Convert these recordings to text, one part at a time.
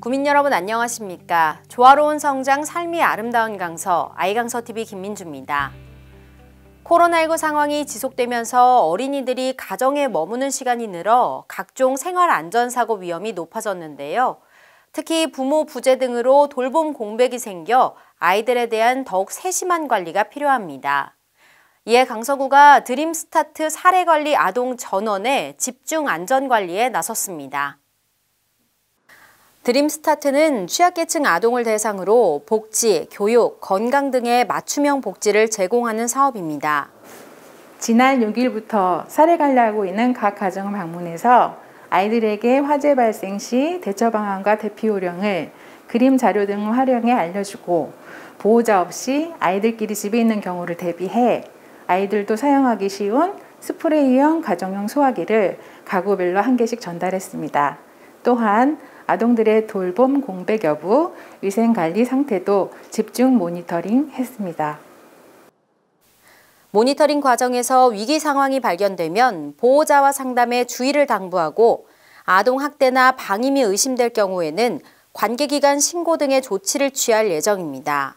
구민 여러분 안녕하십니까. 조화로운 성장 삶이 아름다운 강서 아이강서TV 김민주입니다. 코로나19 상황이 지속되면서 어린이들이 가정에 머무는 시간이 늘어 각종 생활안전사고 위험이 높아졌는데요. 특히 부모 부재 등으로 돌봄 공백이 생겨 아이들에 대한 더욱 세심한 관리가 필요합니다. 이에 강서구가 드림스타트 사례관리 아동 전원의 집중 안전관리에 나섰습니다. 드림스타트는 취약계층 아동을 대상으로 복지, 교육, 건강 등의 맞춤형 복지를 제공하는 사업입니다. 지난 6일부터 사례관리하고 있는 각 가정을 방문해서 아이들에게 화재 발생 시 대처 방안과 대피 요령을 그림 자료 등을 활용해 알려주고 보호자 없이 아이들끼리 집에 있는 경우를 대비해 아이들도 사용하기 쉬운 스프레이형 가정용 소화기를 가구별로 한 개씩 전달했습니다. 또한 아동들의 돌봄 공백 여부, 위생 관리 상태도 집중 모니터링 했습니다. 모니터링 과정에서 위기 상황이 발견되면 보호자와 상담에 주의를 당부하고 아동 학대나 방임이 의심될 경우에는 관계기관 신고 등의 조치를 취할 예정입니다.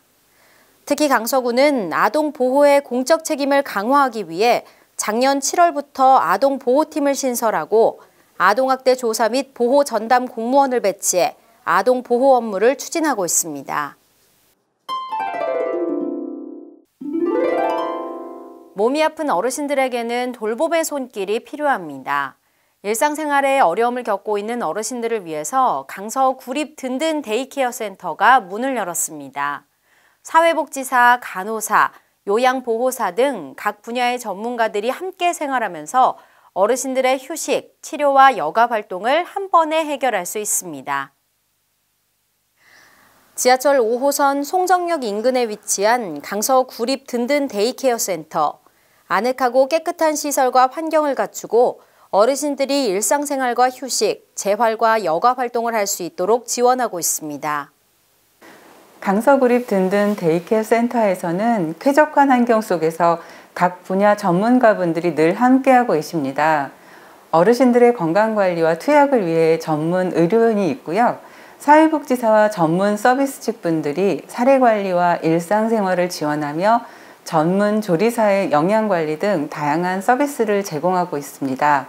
특히 강서구는 아동 보호의 공적 책임을 강화하기 위해 작년 7월부터 아동 보호팀을 신설하고 아동학대 조사 및 보호 전담 공무원을 배치해 아동 보호 업무를 추진하고 있습니다. 몸이 아픈 어르신들에게는 돌봄의 손길이 필요합니다. 일상생활에 어려움을 겪고 있는 어르신들을 위해서 강서 구립 든든 데이케어 센터가 문을 열었습니다. 사회복지사, 간호사, 요양보호사 등 각 분야의 전문가들이 함께 생활하면서 어르신들의 휴식, 치료와 여가 활동을 한 번에 해결할 수 있습니다. 지하철 5호선 송정역 인근에 위치한 강서 구립 든든 데이케어 센터. 아늑하고 깨끗한 시설과 환경을 갖추고 어르신들이 일상생활과 휴식, 재활과 여가 활동을 할 수 있도록 지원하고 있습니다. 강서구립 든든 데이케어 센터에서는 쾌적한 환경 속에서 각 분야 전문가분들이 늘 함께하고 있습니다. 어르신들의 건강관리와 투약을 위해 전문 의료인이 있고요. 사회복지사와 전문 서비스직 분들이 사례관리와 일상생활을 지원하며 전문 조리사의 영양관리 등 다양한 서비스를 제공하고 있습니다.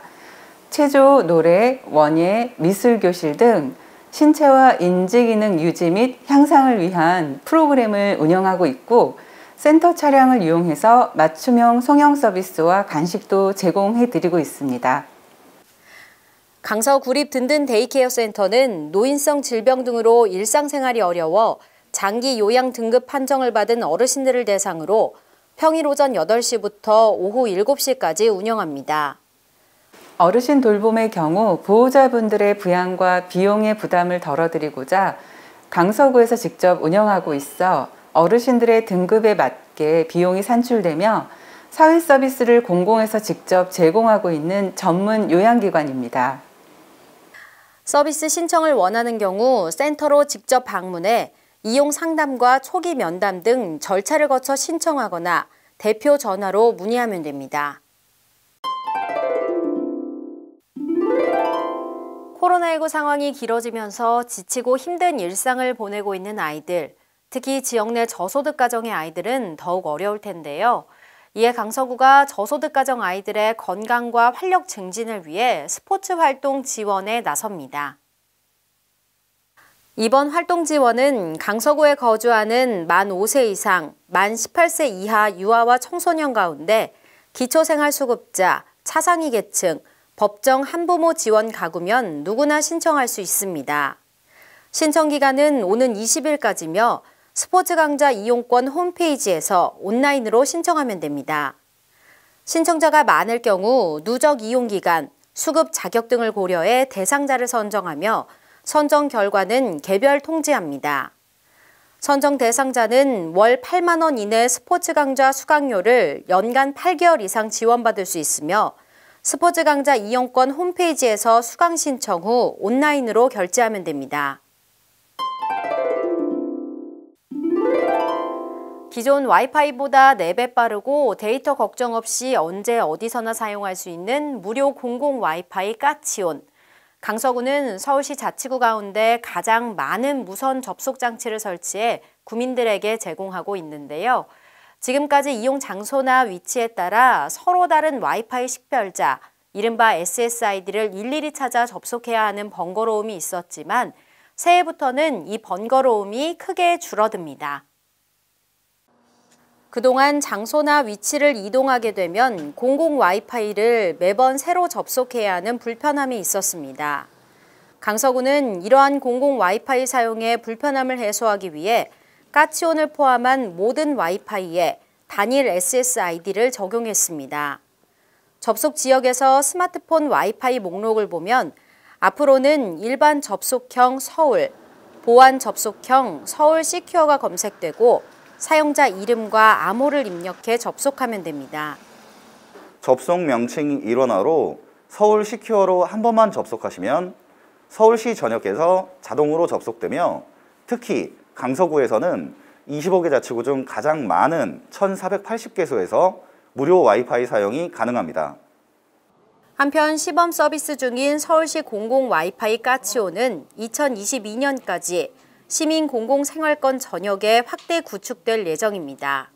체조, 노래, 원예, 미술교실 등 신체와 인지기능 유지 및 향상을 위한 프로그램을 운영하고 있고 센터 차량을 이용해서 맞춤형 성형 서비스와 간식도 제공해 드리고 있습니다. 강서 구립 든든 데이케어 센터는 노인성 질병 등으로 일상생활이 어려워 장기 요양 등급 판정을 받은 어르신들을 대상으로 평일 오전 8시부터 오후 7시까지 운영합니다. 어르신 돌봄의 경우 보호자분들의 부양과 비용의 부담을 덜어드리고자 강서구에서 직접 운영하고 있어 어르신들의 등급에 맞게 비용이 산출되며 사회 서비스를 공공에서 직접 제공하고 있는 전문 요양기관입니다. 서비스 신청을 원하는 경우 센터로 직접 방문해 이용 상담과 초기 면담 등 절차를 거쳐 신청하거나 대표 전화로 문의하면 됩니다. 코로나19 상황이 길어지면서 지치고 힘든 일상을 보내고 있는 아이들. 특히 지역 내 저소득 가정의 아이들은 더욱 어려울 텐데요. 이에 강서구가 저소득 가정 아이들의 건강과 활력 증진을 위해 스포츠 활동 지원에 나섭니다. 이번 활동 지원은 강서구에 거주하는 만 5세 이상, 만 18세 이하 유아와 청소년 가운데 기초생활수급자, 차상위 계층, 법정 한부모 지원 가구면 누구나 신청할 수 있습니다. 신청 기간은 오는 20일까지며 스포츠 강좌 이용권 홈페이지에서 온라인으로 신청하면 됩니다. 신청자가 많을 경우 누적 이용 기간, 수급 자격 등을 고려해 대상자를 선정하며 선정 결과는 개별 통지합니다. 선정 대상자는 월 8만 원 이내 스포츠 강좌 수강료를 연간 8개월 이상 지원받을 수 있으며 스포츠 강좌 이용권 홈페이지에서 수강 신청 후 온라인으로 결제하면 됩니다. 기존 와이파이보다 4배 빠르고 데이터 걱정 없이 언제 어디서나 사용할 수 있는 무료 공공 와이파이 까치온. 강서구는 서울시 자치구 가운데 가장 많은 무선 접속 장치를 설치해 구민들에게 제공하고 있는데요. 지금까지 이용 장소나 위치에 따라 서로 다른 와이파이 식별자, 이른바 SSID를 일일이 찾아 접속해야 하는 번거로움이 있었지만 새해부터는 이 번거로움이 크게 줄어듭니다. 그동안 장소나 위치를 이동하게 되면 공공 와이파이를 매번 새로 접속해야 하는 불편함이 있었습니다. 강서구는 이러한 공공 와이파이 사용의 불편함을 해소하기 위해 까치온을 포함한 모든 와이파이에 단일 SSID를 적용했습니다. 접속 지역에서 스마트폰 와이파이 목록을 보면 앞으로는 일반 접속형 서울, 보안 접속형 서울 시큐어가 검색되고 사용자 이름과 암호를 입력해 접속하면 됩니다. 접속 명칭 일원화로 서울 시큐어로 한 번만 접속하시면 서울시 전역에서 자동으로 접속되며 특히 강서구에서는 25개 자치구 중 가장 많은 1480개소에서 무료 와이파이 사용이 가능합니다. 한편 시범 서비스 중인 서울시 공공 와이파이 까치오는 2022년까지 시민 공공생활권 전역에 확대 구축될 예정입니다.